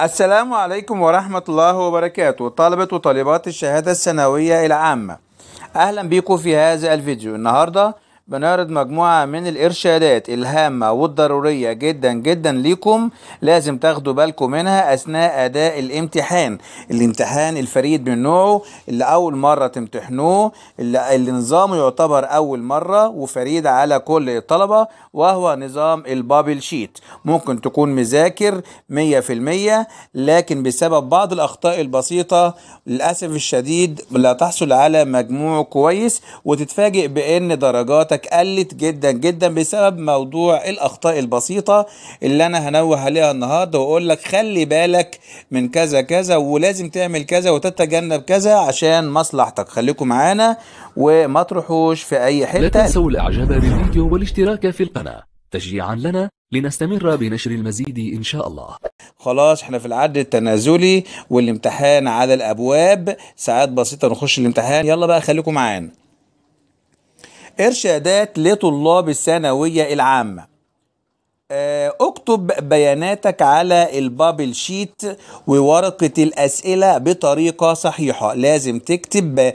السلام عليكم ورحمة الله وبركاته طالبة وطالبات الشهادة الثانوية العامة أهلا بكم في هذا الفيديو النهاردة بنعرض مجموعة من الإرشادات الهامة والضرورية جدا جدا ليكم لازم تاخدوا بالكم منها أثناء أداء الامتحان الامتحان الفريد من نوعه اللي أول مرة تمتحنوه اللي, اللي نظامه يعتبر أول مرة وفريد على كل الطلبة وهو نظام البابل شيت ممكن تكون مذاكر 100% لكن بسبب بعض الأخطاء البسيطة للأسف الشديد لا تحصل على مجموع كويس وتتفاجئ بأن درجاتك نسبتك قلت جدا جدا بسبب موضوع الاخطاء البسيطه اللي انا هنوه عليها النهارده واقول لك خلي بالك من كذا كذا ولازم تعمل كذا وتتجنب كذا عشان مصلحتك خليكم معانا وما تروحوش في اي حته لا تنسوا الاعجاب بالفيديو والاشتراك في القناه تشجيعا لنا لنستمر بنشر المزيد إن شاء الله خلاص احنا في العد التنازلي والامتحان على الأبواب ساعات بسيطة نخش الامتحان يلا بقى خليكم معانا إرشادات لطلاب الثانوية العامة آه، اكتب بياناتك على البابل شيت وورقة الأسئلة بطريقة صحيحة لازم تكتب آه،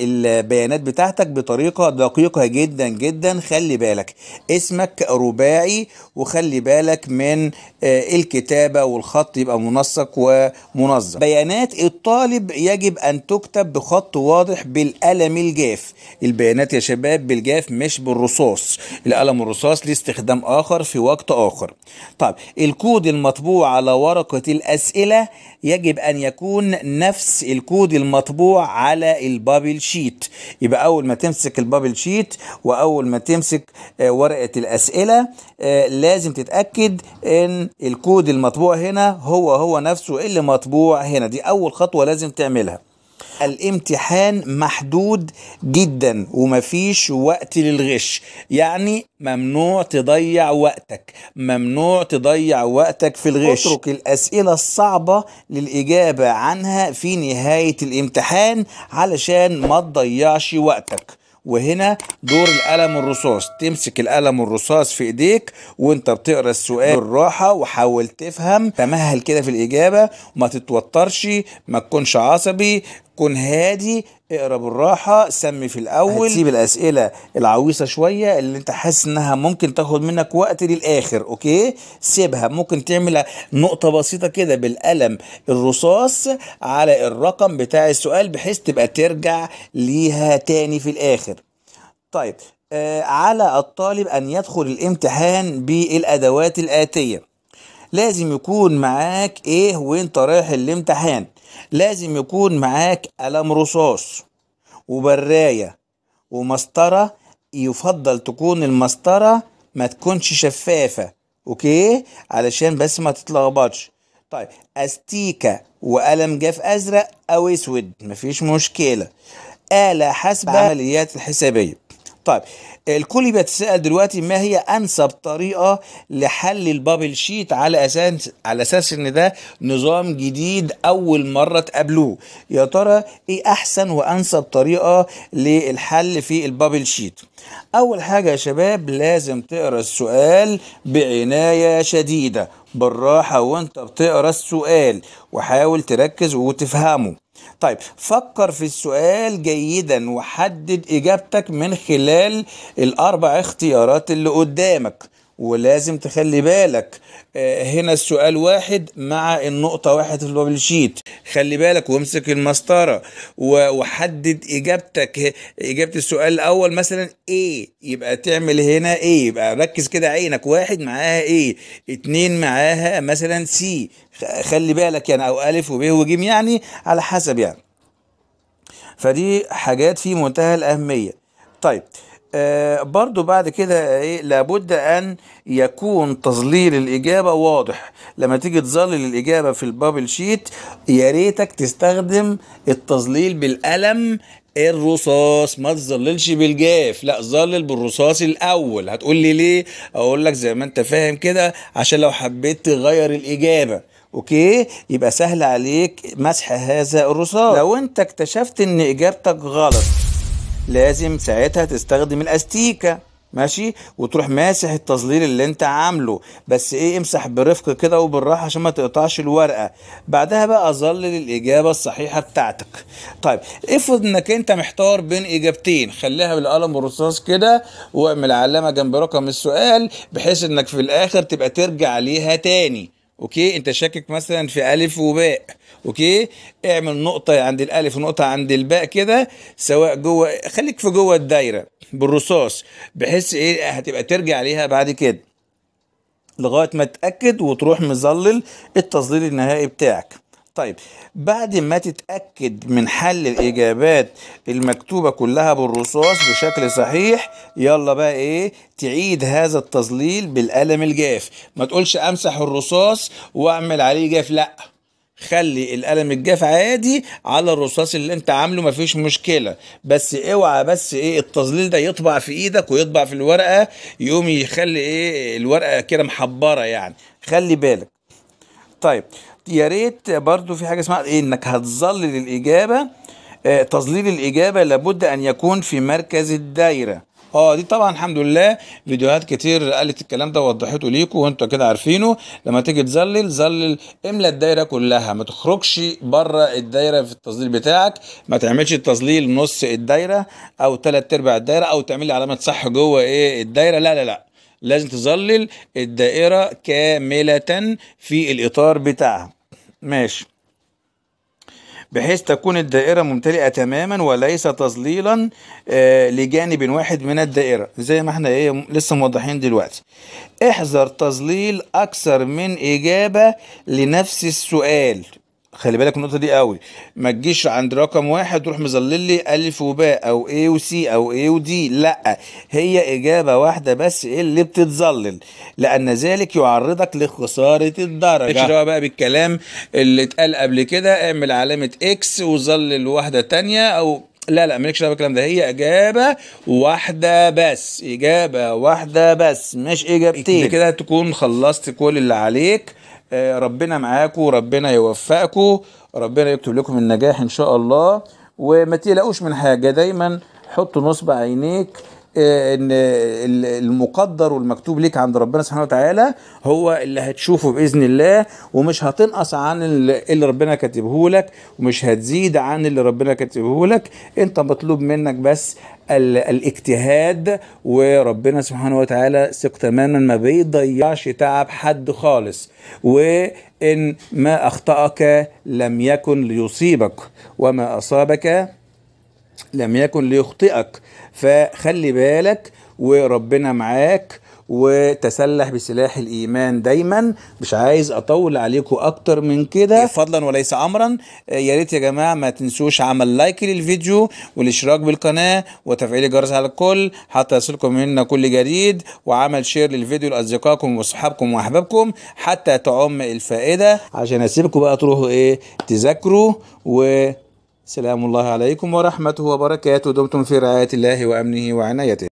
البيانات بتاعتك بطريقة دقيقة جدا جدا خلي بالك اسمك رباعي وخلي بالك من آه، الكتابة والخط يبقى منسق ومنظم بيانات الطالب يجب أن تكتب بخط واضح بالقلم الجاف البيانات يا شباب بالجاف مش بالرصاص القلم الرصاص لاستخدام آخر في وقت آخر طيب الكود المطبوع على ورقة الأسئلة يجب أن يكون نفس الكود المطبوع على البابل شيت يبقى أول ما تمسك البابل شيت وأول ما تمسك آه، ورقة الأسئلة آه، لازم تتأكد أن الكود المطبوع هنا هو هو نفسه اللي مطبوع هنا دي أول خطوة لازم تعملها الامتحان محدود جدا ومفيش وقت للغش يعني ممنوع تضيع وقتك ممنوع تضيع وقتك في الغش اترك الأسئلة الصعبة للإجابة عنها في نهاية الامتحان علشان ما تضيعش وقتك وهنا دور القلم الرصاص تمسك القلم الرصاص في ايديك وانت بتقرا السؤال بالراحه وحاول تفهم تمهل كده في الاجابه ما تتوترش ما تكونش عصبي كن هادي اقرا بالراحه سمي في الاول هتسيب الاسئله العويصه شويه اللي انت حاسس انها ممكن تاخد منك وقت للاخر اوكي سيبها ممكن تعمل نقطه بسيطه كده بالقلم الرصاص على الرقم بتاع السؤال بحيث تبقى ترجع ليها تاني في الاخر طيب آه، على الطالب ان يدخل الامتحان بالادوات الاتيه لازم يكون معاك ايه وانت رايح الامتحان لازم يكون معاك قلم رصاص وبراية ومسطرة يفضل تكون المسطرة ما تكونش شفافة اوكي علشان بس ما تتلخبطش طيب استيكة وقلم جاف ازرق او اسود مفيش مشكلة آلة حاسبة عمليات الحسابية طيب الكل بيتساءل دلوقتي ما هي انسب طريقه لحل البابل شيت على اساس على اساس ان ده نظام جديد اول مره تقابلوه يا ترى ايه احسن وانسب طريقه للحل في البابل شيت اول حاجه يا شباب لازم تقرا السؤال بعنايه شديده بالراحه وانت بتقرا السؤال وحاول تركز وتفهمه طيب فكر في السؤال جيدا وحدد اجابتك من خلال الاربع اختيارات اللي قدامك ولازم تخلي بالك آه، هنا السؤال واحد مع النقطة واحد في البابل شيت خلي بالك وامسك المسطرة وحدد إجابتك إجابة السؤال الأول مثلا إيه يبقى تعمل هنا إيه يبقى ركز كده عينك واحد معاها إيه اتنين معاها مثلا سي خلي بالك يعني أو ألف وب وج يعني على حسب يعني فدي حاجات في منتهى الأهمية طيب آه، برضو بعد كده ايه لابد ان يكون تظليل الاجابه واضح لما تيجي تظلل الاجابه في البابل شيت يا ريتك تستخدم التظليل بالقلم الرصاص ما تظللش بالجاف لا ظلل بالرصاص الاول هتقول لي ليه اقول لك زي ما انت فاهم كده عشان لو حبيت تغير الاجابه اوكي يبقى سهل عليك مسح هذا الرصاص لو انت اكتشفت ان اجابتك غلط لازم ساعتها تستخدم الاستيكه ماشي وتروح ماسح التظليل اللي انت عامله بس ايه امسح برفق كده وبالراحه عشان ما تقطعش الورقه بعدها بقى ظلل الاجابه الصحيحه بتاعتك طيب افرض انك انت محتار بين اجابتين خليها بالقلم والرصاص كده واعمل علامه جنب رقم السؤال بحيث انك في الاخر تبقى ترجع ليها تاني اوكي انت شاكك مثلا في الف وباء اوكي اعمل نقطه عند الالف ونقطه عند الباء كده سواء جوه خليك في جوه الدايره بالرصاص بحيث ايه هتبقى ترجع ليها بعد كده لغايه ما تتاكد وتروح مظلل التظليل النهائي بتاعك طيب بعد ما تتأكد من حل الإجابات المكتوبة كلها بالرصاص بشكل صحيح يلا بقى إيه تعيد هذا التظليل بالقلم الجاف ما تقولش أمسح الرصاص وأعمل عليه جاف لأ خلي القلم الجاف عادي على الرصاص اللي انت عامله مفيش مشكله بس اوعى بس ايه التظليل ده يطبع في ايدك ويطبع في الورقه يقوم يخلي ايه الورقه كده محبره يعني خلي بالك طيب يا ريت برضو في حاجه اسمها ايه انك هتظلل الاجابه آه، تظليل الاجابه لابد ان يكون في مركز الدايره اه دي طبعا الحمد لله فيديوهات كتير قالت الكلام ده ووضحته ليكم وانتوا كده عارفينه لما تيجي تظلل ظلل املى الدايره كلها ما تخرجش بره الدايره في التظليل بتاعك ما تعملش التظليل نص الدايره او ثلاث ارباع الدايره او تعمل علامه صح جوه ايه الدايره لا لا لا لازم تظلل الدائرة كاملة في الإطار بتاعها ماشي بحيث تكون الدائرة ممتلئة تماما وليس تظليلا آه، لجانب واحد من الدائرة زي ما احنا ايه لسه موضحين دلوقتي احذر تظليل أكثر من إجابة لنفس السؤال خلي بالك النقطه دي قوي ما تجيش عند رقم واحد تروح مظلل لي الف وباء او اي وسي او اي ودي لا هي اجابه واحده بس اللي بتتظلل لان ذلك يعرضك لخساره الدرجه اجرى بقى بالكلام اللي اتقال قبل كده اعمل علامه اكس وظلل واحده تانية او لا لا مالكش دعوه بالكلام ده هي اجابه واحده بس اجابه واحده بس مش اجابتين كده تكون خلصت كل اللي عليك آه، ربنا معاكم ربنا يوفقكم ربنا يكتب لكم النجاح ان شاء الله وما تقلقوش من حاجه دايما حط نصب عينيك آه، ان المقدر والمكتوب ليك عند ربنا سبحانه وتعالى هو اللي هتشوفه باذن الله ومش هتنقص عن اللي ربنا كاتبه لك ومش هتزيد عن اللي ربنا كاتبه لك انت مطلوب منك بس الاجتهاد وربنا سبحانه وتعالى ثق تماما ما بيضيعش تعب حد خالص وان ما اخطاك لم يكن ليصيبك وما اصابك لم يكن ليخطئك فخلي بالك وربنا معاك وتسلح بسلاح الايمان دايما مش عايز اطول عليكم اكتر من كده فضلا وليس امرا آه، يا ريت يا جماعه ما تنسوش عمل لايك للفيديو والاشتراك بالقناه وتفعيل الجرس على الكل حتى يصلكم منا كل جديد وعمل شير للفيديو لاصدقائكم واصحابكم واحبابكم حتى تعم الفائده عشان اسيبكم بقى تروحوا ايه تذاكروا و سلام الله عليكم ورحمته وبركاته دمتم في رعاية الله وأمنه وعنايته